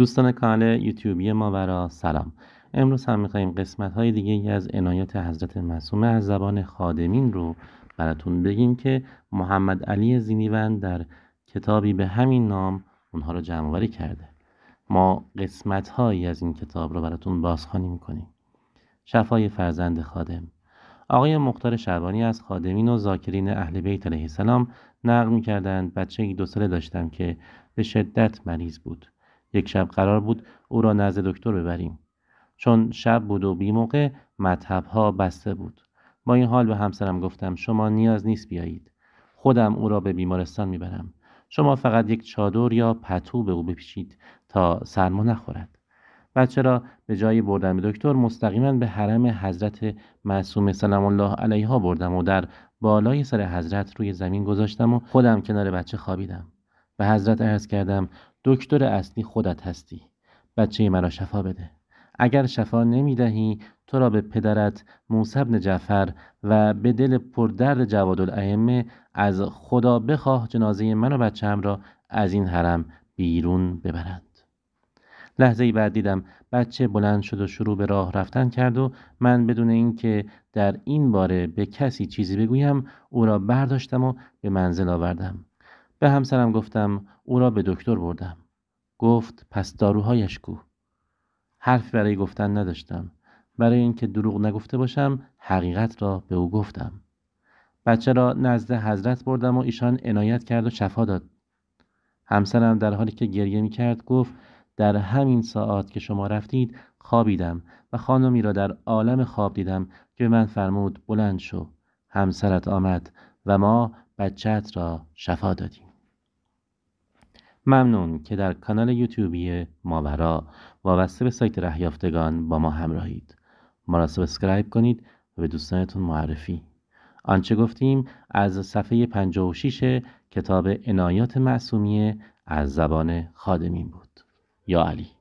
دوستان کانال یوتیوبی برا سلام امروز هم میخواییم قسمت های دیگه ای از عنایات حضرت معصومه از زبان خادمین رو براتون بگیم که محمد علی زینیوند در کتابی به همین نام اونها رو جمعوری کرده ما قسمت هایی از این کتاب رو براتون بازخوانی میکنیم شفای فرزند خادم آقای مختار شربانی از خادمین و زاکرین اهل بیت علیه السلام نقل میکردند بچه دو ساله داشتم که به شدت مریض بود یک شب قرار بود او را نزد دکتر ببریم چون شب بود و بی موقع مطب ها بسته بود با این حال به همسرم گفتم شما نیاز نیست بیایید خودم او را به بیمارستان میبرم شما فقط یک چادر یا پتو به او بپیچید تا سرما نخورد بچه را به جای بردن به دکتر مستقیما به حرم حضرت معصوم سلام الله علیها بردم و در بالای سر حضرت روی زمین گذاشتم و خودم کنار بچه خوابیدم به حضرت عرض کردم دکتر اصلی خودت هستی بچه مرا شفا بده اگر شفا نمیدهی تو را به پدرت موسی بن جعفر و به دل پردرد جواد الائمه از خدا بخواه جنازه من و هم را از این حرم بیرون ببرند لحظه ای بعد دیدم بچه بلند شد و شروع به راه رفتن کرد و من بدون اینکه در این باره به کسی چیزی بگویم او را برداشتم و به منزل آوردم به همسرم گفتم او را به دکتر بردم گفت پس داروهایش کو حرف برای گفتن نداشتم برای اینکه دروغ نگفته باشم حقیقت را به او گفتم بچه را نزد حضرت بردم و ایشان عنایت کرد و شفا داد همسرم در حالی که گریه می کرد گفت در همین ساعت که شما رفتید خوابیدم و خانمی را در عالم خواب دیدم که من فرمود بلند شو همسرت آمد و ما بچت را شفا دادیم ممنون که در کانال یوتیوبی ماورا وابسته به سایت رهیافتگان با ما همراهید ما را کنید و به دوستانتون معرفی آنچه گفتیم از صفحه 56 کتاب عنایات معصومیه از زبان خادمین بود یا علی